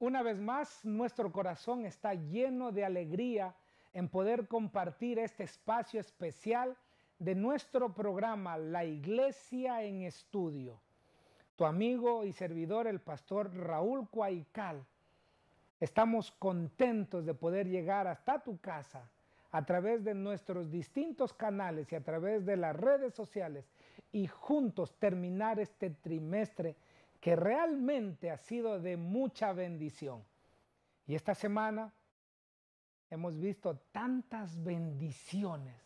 Una vez más, nuestro corazón está lleno de alegría en poder compartir este espacio especial de nuestro programa La Iglesia en Estudio. Tu amigo y servidor, el pastor Raúl Cuaical. Estamos contentos de poder llegar hasta tu casa a través de nuestros distintos canales y a través de las redes sociales y juntos terminar este trimestre que realmente ha sido de mucha bendición. Y esta semana hemos visto tantas bendiciones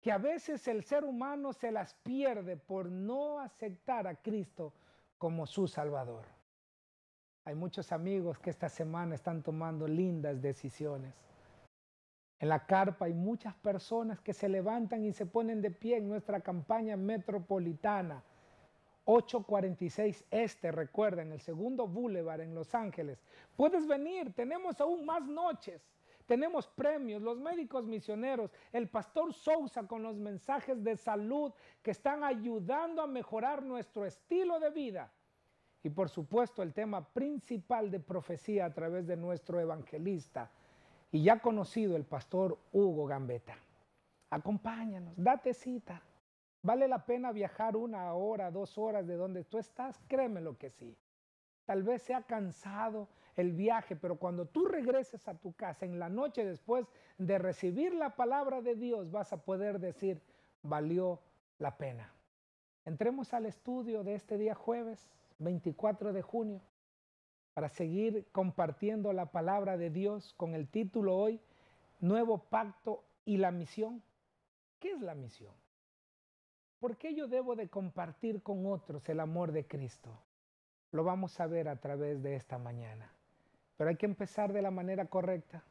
que a veces el ser humano se las pierde por no aceptar a Cristo como su Salvador. Hay muchos amigos que esta semana están tomando lindas decisiones. En la carpa hay muchas personas que se levantan y se ponen de pie en nuestra campaña metropolitana 846 Este, recuerda en el segundo Boulevard en Los Ángeles. Puedes venir, tenemos aún más noches. Tenemos premios, los médicos misioneros, el pastor Sousa con los mensajes de salud que están ayudando a mejorar nuestro estilo de vida. Y por supuesto el tema principal de profecía a través de nuestro evangelista y ya conocido el pastor Hugo Gambetta. Acompáñanos, date cita. ¿Vale la pena viajar una hora, dos horas de donde tú estás? Créeme lo que sí. Tal vez sea cansado el viaje, pero cuando tú regreses a tu casa en la noche después de recibir la palabra de Dios, vas a poder decir, valió la pena. Entremos al estudio de este día jueves, 24 de junio, para seguir compartiendo la palabra de Dios con el título hoy, Nuevo Pacto y la Misión. ¿Qué es la misión? ¿Por qué yo debo de compartir con otros el amor de Cristo? Lo vamos a ver a través de esta mañana. Pero hay que empezar de la manera correcta,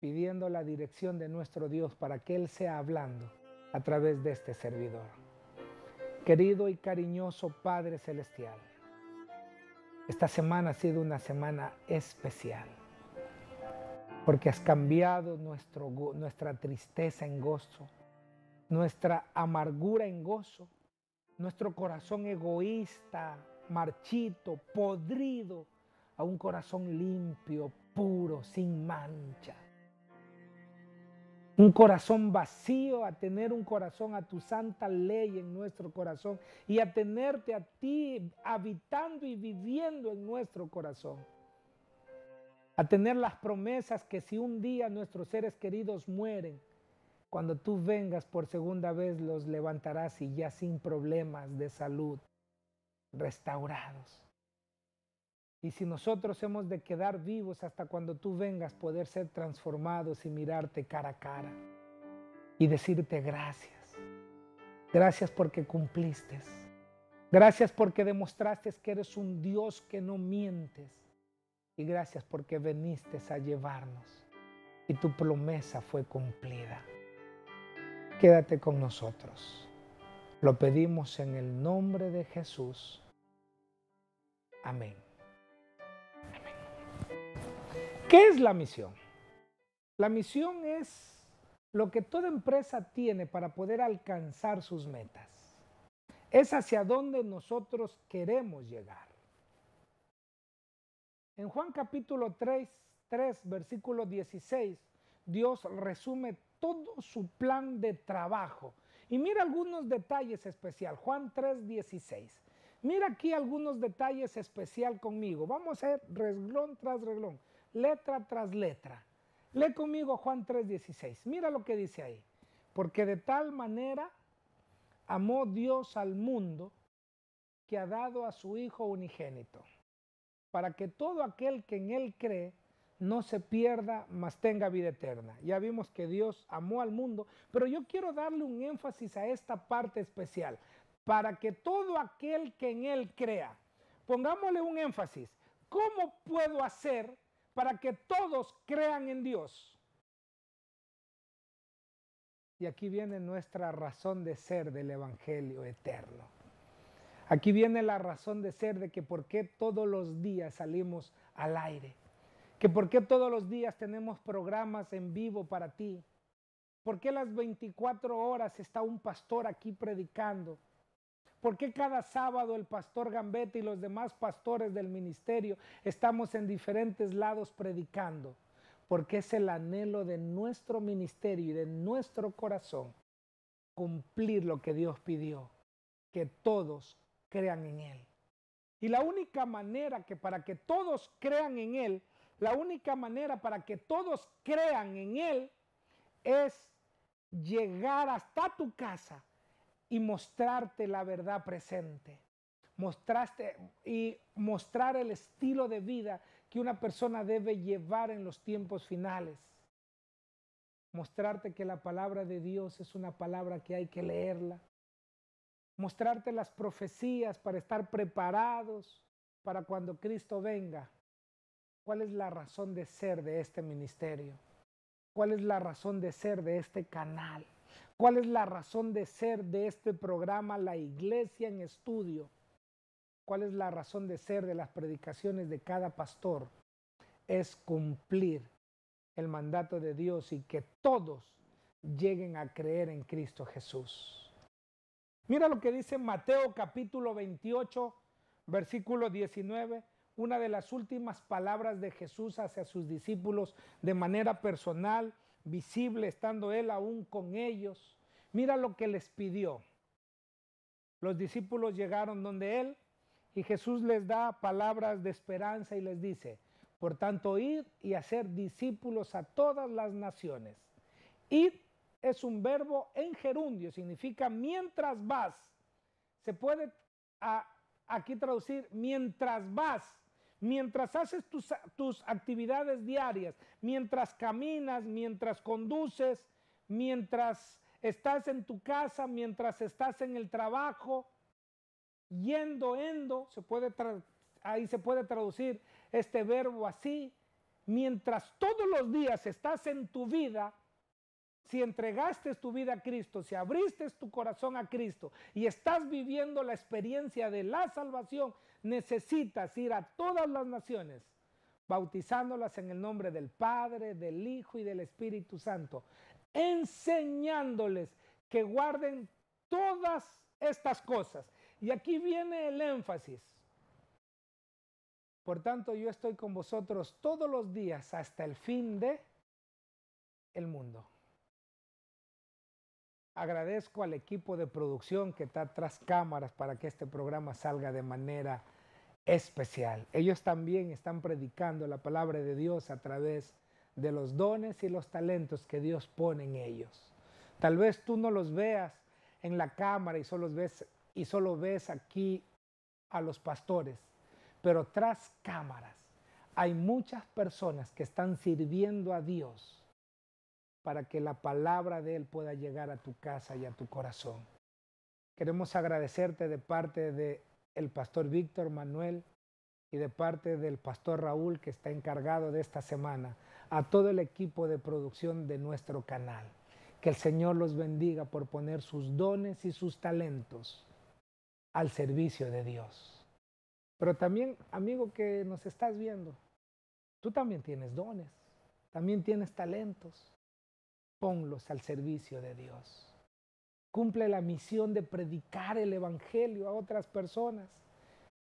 pidiendo la dirección de nuestro Dios para que Él sea hablando a través de este servidor. Querido y cariñoso Padre Celestial, esta semana ha sido una semana especial, porque has cambiado nuestra tristeza en gozo, nuestra amargura en gozo, nuestro corazón egoísta, marchito, podrido, a un corazón limpio, puro, sin mancha. Un corazón vacío, a tener un corazón a tu santa ley en nuestro corazón y a tenerte a ti habitando y viviendo en nuestro corazón. A tener las promesas que si un día nuestros seres queridos mueren, cuando tú vengas por segunda vez, los levantarás y ya sin problemas de salud, restaurados. Y si nosotros hemos de quedar vivos hasta cuando tú vengas, poder ser transformados y mirarte cara a cara y decirte gracias. Gracias porque cumpliste. Gracias porque demostraste que eres un Dios que no mientes. Y gracias porque viniste a llevarnos. Y tu promesa fue cumplida quédate con nosotros. Lo pedimos en el nombre de Jesús. Amén. ¿Qué es la misión? La misión es lo que toda empresa tiene para poder alcanzar sus metas. Es hacia donde nosotros queremos llegar. En Juan capítulo 3, 3 versículo 16, Dios resume todo su plan de trabajo. Y mira algunos detalles especial, Juan 3:16. Mira aquí algunos detalles especial conmigo. Vamos a hacer reglón tras reglón, letra tras letra. Lee conmigo Juan 3:16. Mira lo que dice ahí. Porque de tal manera amó Dios al mundo que ha dado a su Hijo unigénito, para que todo aquel que en Él cree no se pierda, mas tenga vida eterna. Ya vimos que Dios amó al mundo, pero yo quiero darle un énfasis a esta parte especial, para que todo aquel que en Él crea, pongámosle un énfasis, ¿cómo puedo hacer para que todos crean en Dios? Y aquí viene nuestra razón de ser del Evangelio eterno. Aquí viene la razón de ser de que por qué todos los días salimos al aire que por qué todos los días tenemos programas en vivo para ti, por qué las 24 horas está un pastor aquí predicando, por qué cada sábado el pastor Gambetta y los demás pastores del ministerio estamos en diferentes lados predicando, porque es el anhelo de nuestro ministerio y de nuestro corazón cumplir lo que Dios pidió, que todos crean en Él. Y la única manera que para que todos crean en Él la única manera para que todos crean en Él es llegar hasta tu casa y mostrarte la verdad presente. Mostraste y mostrar el estilo de vida que una persona debe llevar en los tiempos finales. Mostrarte que la palabra de Dios es una palabra que hay que leerla. Mostrarte las profecías para estar preparados para cuando Cristo venga. ¿Cuál es la razón de ser de este ministerio? ¿Cuál es la razón de ser de este canal? ¿Cuál es la razón de ser de este programa La Iglesia en Estudio? ¿Cuál es la razón de ser de las predicaciones de cada pastor? Es cumplir el mandato de Dios y que todos lleguen a creer en Cristo Jesús. Mira lo que dice Mateo capítulo 28, versículo 19 una de las últimas palabras de Jesús hacia sus discípulos de manera personal, visible, estando él aún con ellos. Mira lo que les pidió. Los discípulos llegaron donde él y Jesús les da palabras de esperanza y les dice, por tanto, ir y hacer discípulos a todas las naciones. Ir es un verbo en gerundio, significa mientras vas. Se puede aquí traducir mientras vas Mientras haces tus, actividades diarias, mientras caminas, mientras conduces, mientras estás en tu casa, mientras estás en el trabajo, yendo, endo, ahí se puede traducir este verbo así, mientras todos los días estás en tu vida, si entregaste tu vida a Cristo, si abriste tu corazón a Cristo y estás viviendo la experiencia de la salvación, necesitas ir a todas las naciones bautizándolas en el nombre del Padre, del Hijo y del Espíritu Santo, enseñándoles que guarden todas estas cosas. Y aquí viene el énfasis. Por tanto, yo estoy con vosotros todos los días hasta el fin de el mundo. Agradezco al equipo de producción que está tras cámaras para que este programa salga de manera especial. Ellos también están predicando la palabra de Dios a través de los dones y los talentos que Dios pone en ellos. Tal vez tú no los veas en la cámara y solo ves, y solo ves aquí a los pastores, pero tras cámaras hay muchas personas que están sirviendo a Dios para que la palabra de Él pueda llegar a tu casa y a tu corazón. Queremos agradecerte de parte de el pastor Víctor Manuel y de parte del pastor Raúl que está encargado de esta semana, a todo el equipo de producción de nuestro canal. Que el Señor los bendiga por poner sus dones y sus talentos al servicio de Dios. Pero también, amigo que nos estás viendo, tú también tienes dones, también tienes talentos. Ponlos al servicio de Dios. Cumple la misión de predicar el Evangelio a otras personas.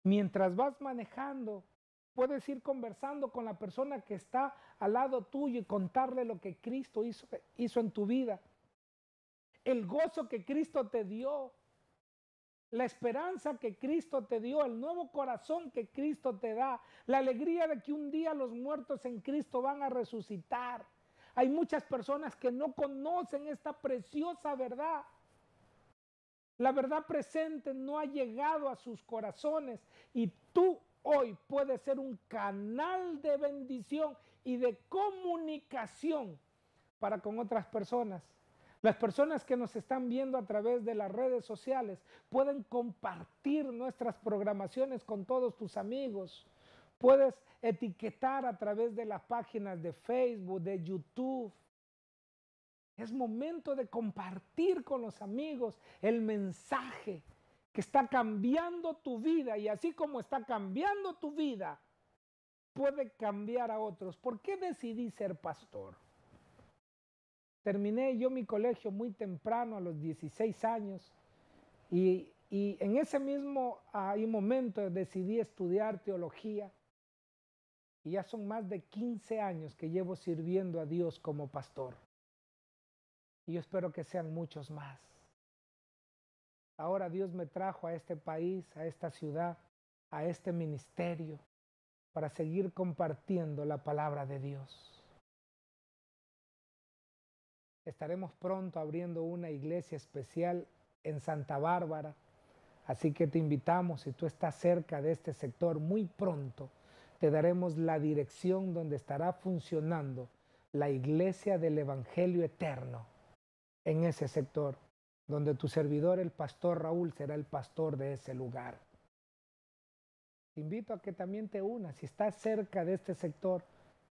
Mientras vas manejando, puedes ir conversando con la persona que está al lado tuyo y contarle lo que Cristo hizo, hizo en tu vida. El gozo que Cristo te dio. La esperanza que Cristo te dio, el nuevo corazón que Cristo te da, la alegría de que un día los muertos en Cristo van a resucitar. Hay muchas personas que no conocen esta preciosa verdad la verdad presente no ha llegado a sus corazones y tú hoy puedes ser un canal de bendición y de comunicación para con otras personas. Las personas que nos están viendo a través de las redes sociales pueden compartir nuestras programaciones con todos tus amigos. Puedes etiquetar a través de las páginas de Facebook, de YouTube, es momento de compartir con los amigos el mensaje que está cambiando tu vida y así como está cambiando tu vida, puede cambiar a otros. ¿Por qué decidí ser pastor? Terminé yo mi colegio muy temprano, a los 16 años, y, en ese mismo momento decidí estudiar teología. Y ya son más de 15 años que llevo sirviendo a Dios como pastor. Y yo espero que sean muchos más. Ahora Dios me trajo a este país, a esta ciudad, a este ministerio, para seguir compartiendo la palabra de Dios. Estaremos pronto abriendo una iglesia especial en Santa Bárbara, así que te invitamos, si tú estás cerca de este sector, muy pronto te daremos la dirección donde estará funcionando la iglesia del Evangelio Eterno en ese sector, donde tu servidor, el pastor Raúl, será el pastor de ese lugar. Te invito a que también te unas. Si estás cerca de este sector,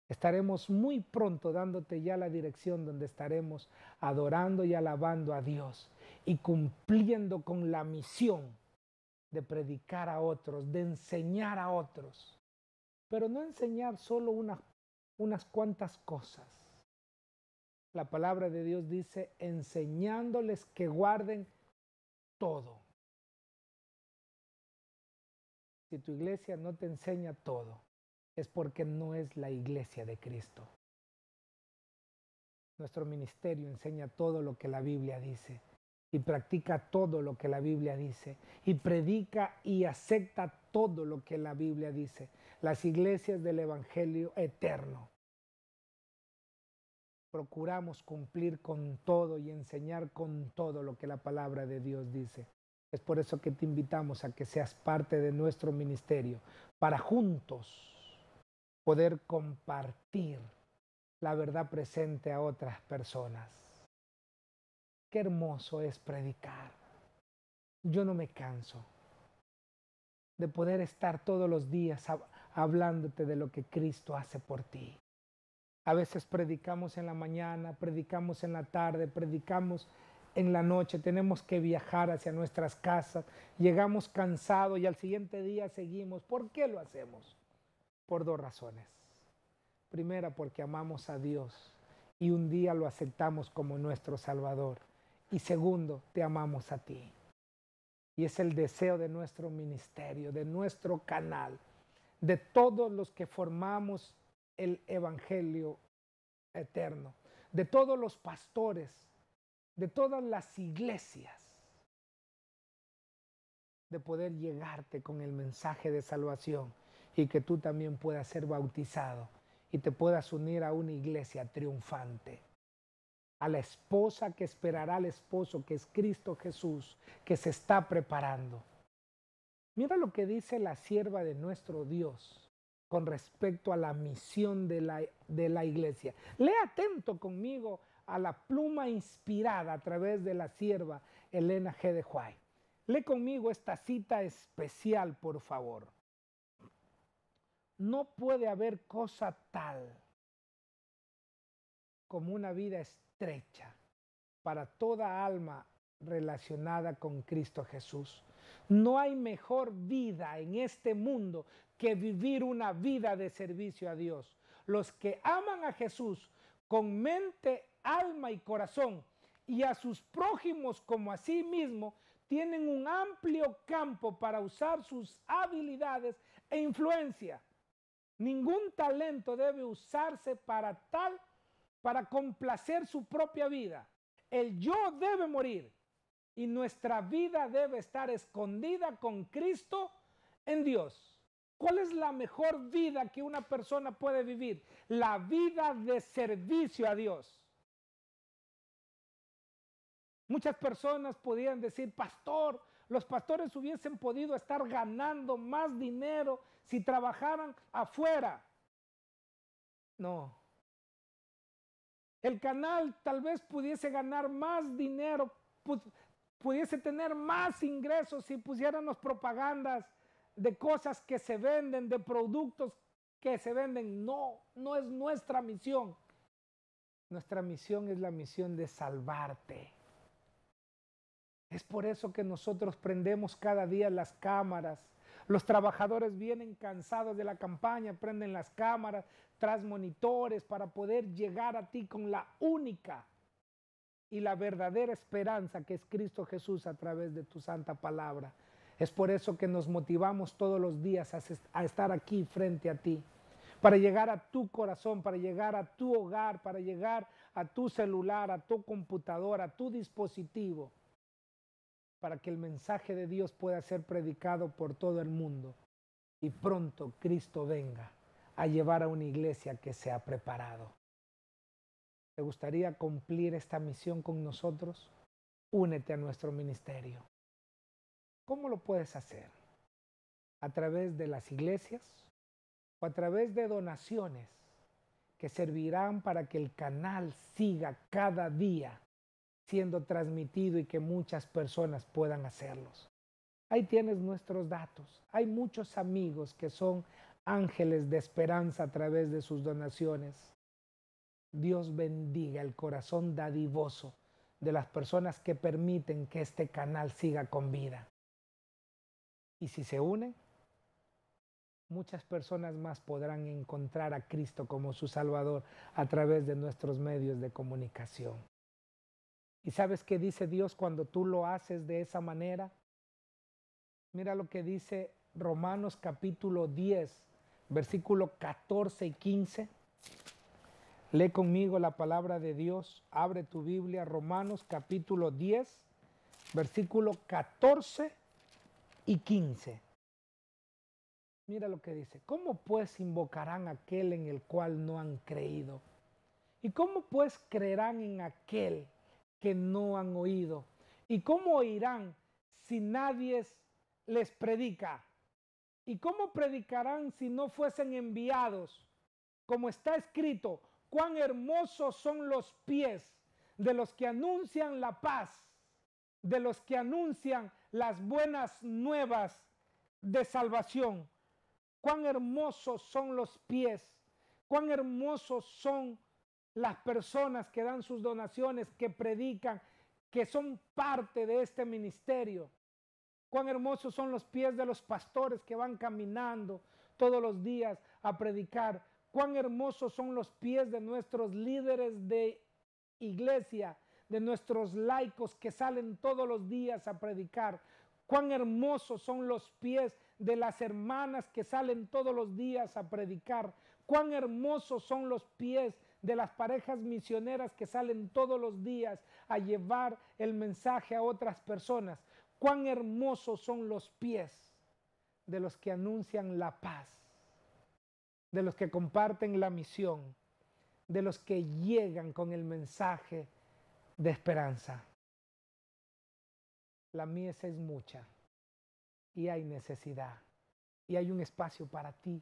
estaremos muy pronto dándote ya la dirección donde estaremos adorando y alabando a Dios y cumpliendo con la misión de predicar a otros, de enseñar a otros. Pero no enseñar solo unas, unas cuantas cosas, la palabra de Dios dice, enseñándoles que guarden todo. Si tu iglesia no te enseña todo, es porque no es la iglesia de Cristo. Nuestro ministerio enseña todo lo que la Biblia dice y practica todo lo que la Biblia dice y predica y acepta todo lo que la Biblia dice. Las iglesias del Evangelio eterno procuramos cumplir con todo y enseñar con todo lo que la palabra de Dios dice. Es por eso que te invitamos a que seas parte de nuestro ministerio, para juntos poder compartir la verdad presente a otras personas. Qué hermoso es predicar. Yo no me canso de poder estar todos los días hablándote de lo que Cristo hace por ti. A veces predicamos en la mañana, predicamos en la tarde, predicamos en la noche, tenemos que viajar hacia nuestras casas, llegamos cansados y al siguiente día seguimos. ¿Por qué lo hacemos? Por dos razones. Primera, porque amamos a Dios y un día lo aceptamos como nuestro Salvador. Y segundo, te amamos a ti. Y es el deseo de nuestro ministerio, de nuestro canal, de todos los que formamos el Evangelio eterno, de todos los pastores, de todas las iglesias, de poder llegarte con el mensaje de salvación y que tú también puedas ser bautizado y te puedas unir a una iglesia triunfante a la esposa que esperará al esposo, que es Cristo Jesús, que se está preparando. Mira lo que dice la sierva de nuestro Dios con respecto a la misión de la, iglesia. Lea atento conmigo a la pluma inspirada a través de la sierva Elena G. de Huay. Lee conmigo esta cita especial, por favor. No puede haber cosa tal como una vida estrecha para toda alma relacionada con Cristo Jesús. No hay mejor vida en este mundo que vivir una vida de servicio a Dios. Los que aman a Jesús con mente, alma y corazón y a sus prójimos como a sí mismo, tienen un amplio campo para usar sus habilidades e influencia. Ningún talento debe usarse para tal, para complacer su propia vida. El yo debe morir y nuestra vida debe estar escondida con Cristo en Dios. ¿Cuál es la mejor vida que una persona puede vivir? La vida de servicio a Dios. Muchas personas podrían decir, pastor, los pastores hubiesen podido estar ganando más dinero si trabajaran afuera. No. El canal tal vez pudiese ganar más dinero pudiese tener más ingresos si pusiéramos propagandas de cosas que se venden, de productos que se venden. No, no es nuestra misión. Nuestra misión es la misión de salvarte. Es por eso que nosotros prendemos cada día las cámaras. Los trabajadores vienen cansados de la campaña, prenden las cámaras tras monitores para poder llegar a ti con la única y la verdadera esperanza que es Cristo Jesús a través de tu santa palabra. Es por eso que nos motivamos todos los días a, estar aquí frente a ti, para llegar a tu corazón, para llegar a tu hogar, para llegar a tu celular, a tu computadora, a tu dispositivo, para que el mensaje de Dios pueda ser predicado por todo el mundo y pronto Cristo venga a llevar a una iglesia que se ha preparado. ¿Te gustaría cumplir esta misión con nosotros? Únete a nuestro ministerio. ¿Cómo lo puedes hacer? ¿A través de las iglesias o a través de donaciones que servirán para que el canal siga cada día siendo transmitido y que muchas personas puedan hacerlos? Ahí tienes nuestros datos. Hay muchos amigos que son ángeles de esperanza a través de sus donaciones. Dios bendiga el corazón dadivoso de las personas que permiten que este canal siga con vida. Y si se unen, muchas personas más podrán encontrar a Cristo como su Salvador a través de nuestros medios de comunicación. ¿Y sabes qué dice Dios cuando tú lo haces de esa manera? Mira lo que dice Romanos capítulo 10, versículo 14 y 15. Lee conmigo la palabra de Dios, abre tu Biblia, Romanos capítulo 10, versículo 14 y 15. Mira lo que dice, ¿cómo pues invocarán aquel en el cual no han creído? ¿Y cómo pues creerán en aquel que no han oído? ¿Y cómo oirán si nadie les predica? ¿Y cómo predicarán si no fuesen enviados? Como está escrito, cuán hermosos son los pies de los que anuncian la paz, de los que anuncian las buenas nuevas de salvación. Cuán hermosos son los pies, cuán hermosos son las personas que dan sus donaciones, que predican, que son parte de este ministerio. Cuán hermosos son los pies de los pastores que van caminando todos los días a predicar Cuán hermosos son los pies de nuestros líderes de iglesia, de nuestros laicos que salen todos los días a predicar. Cuán hermosos son los pies de las hermanas que salen todos los días a predicar. Cuán hermosos son los pies de las parejas misioneras que salen todos los días a llevar el mensaje a otras personas. Cuán hermosos son los pies de los que anuncian la paz de los que comparten la misión, de los que llegan con el mensaje de esperanza. La mies es mucha y hay necesidad y hay un espacio para ti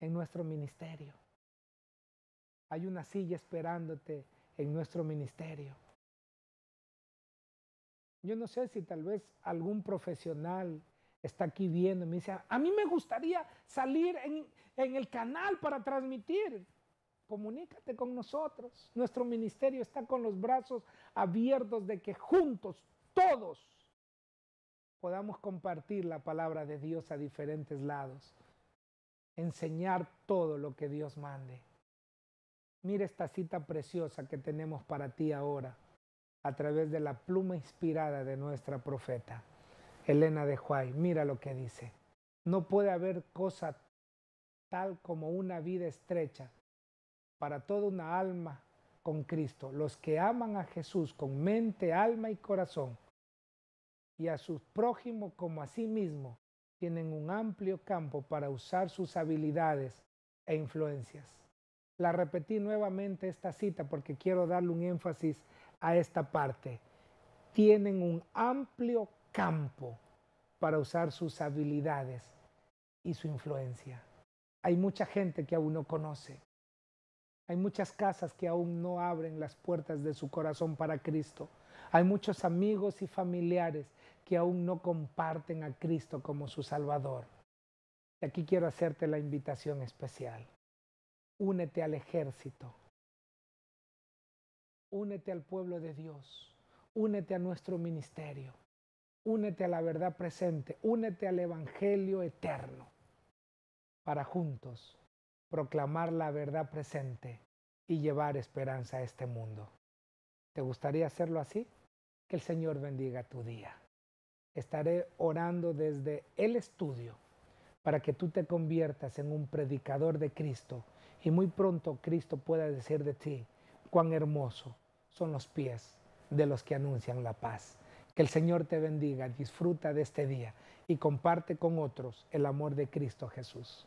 en nuestro ministerio. Hay una silla esperándote en nuestro ministerio. Yo no sé si tal vez algún profesional está aquí viendo, me dice, a mí me gustaría salir en, en el canal para transmitir. Comunícate con nosotros. Nuestro ministerio está con los brazos abiertos de que juntos, todos, podamos compartir la palabra de Dios a diferentes lados. Enseñar todo lo que Dios mande. Mira esta cita preciosa que tenemos para ti ahora a través de la pluma inspirada de nuestra profeta. Elena de Huay, mira lo que dice. No puede haber cosa tal como una vida estrecha para toda una alma con Cristo. Los que aman a Jesús con mente, alma y corazón y a sus prójimos como a sí mismo, tienen un amplio campo para usar sus habilidades e influencias. La repetí nuevamente esta cita porque quiero darle un énfasis a esta parte. Tienen un amplio campo para usar sus habilidades y su influencia. Hay mucha gente que aún no conoce. Hay muchas casas que aún no abren las puertas de su corazón para Cristo. Hay muchos amigos y familiares que aún no comparten a Cristo como su Salvador. Y aquí quiero hacerte la invitación especial. Únete al ejército. Únete al pueblo de Dios. Únete a nuestro ministerio únete a la verdad presente, únete al Evangelio eterno, para juntos proclamar la verdad presente y llevar esperanza a este mundo. ¿Te gustaría hacerlo así? Que el Señor bendiga tu día. Estaré orando desde el estudio para que tú te conviertas en un predicador de Cristo y muy pronto Cristo pueda decir de ti cuán hermoso son los pies de los que anuncian la paz. Que el Señor te bendiga, disfruta de este día y comparte con otros el amor de Cristo Jesús.